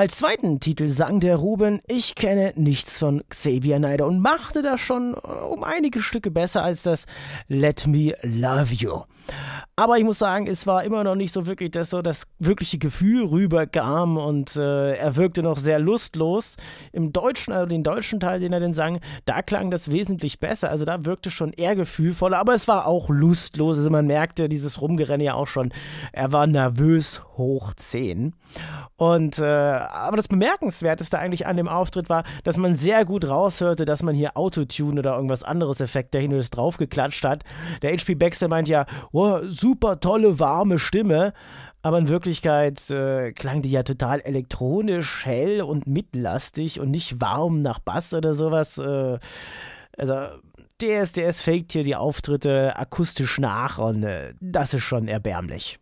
Als zweiten Titel sang der Ruben Ich kenne nichts von Xavier Neider und machte das schon äh, um einige Stücke besser als das Let Me Love You. Aber ich muss sagen, es war immer noch nicht so wirklich dass so das wirkliche Gefühl rüberkam und äh, er wirkte noch sehr lustlos. Im deutschen, also den deutschen Teil, den er denn sang, da klang das wesentlich besser. Also da wirkte schon eher gefühlvoller, aber es war auch lustlos. Also man merkte dieses Rumgerennen ja auch schon. Er war nervös hoch 10. Und äh, aber das Bemerkenswerteste eigentlich an dem Auftritt war, dass man sehr gut raushörte, dass man hier Autotune oder irgendwas anderes Effekt dahin draufgeklatscht hat. Der HP Baxter meint ja, oh, super super tolle, warme Stimme. Aber in Wirklichkeit äh, klang die ja total elektronisch, hell und mittellastig und nicht warm nach Bass oder sowas. Äh, also DSDS faked hier die Auftritte akustisch nach und äh, das ist schon erbärmlich.